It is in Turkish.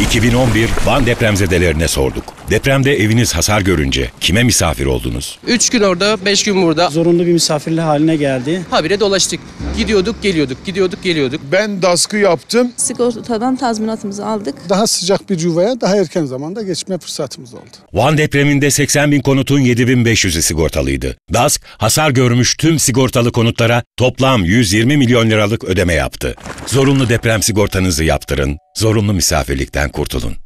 2011 Van depremzedelerine sorduk. Depremde eviniz hasar görünce kime misafir oldunuz? 3 gün orada, 5 gün burada. Zorunlu bir misafirli haline geldi. Habire dolaştık. Gidiyorduk, geliyorduk, gidiyorduk, geliyorduk. Ben daskı yaptım. Sigortadan tazminatımızı aldık. Daha sıcak bir yuvaya daha erken zamanda geçme fırsatımız oldu. Van depreminde 80 bin konutun 7500'ü sigortalıydı. DASK hasar görmüş tüm sigortalı konutlara toplam 120 milyon liralık ödeme yaptı. Zorunlu deprem sigortanızı yaptırın. Zorunlu misafirlikten kurtulun.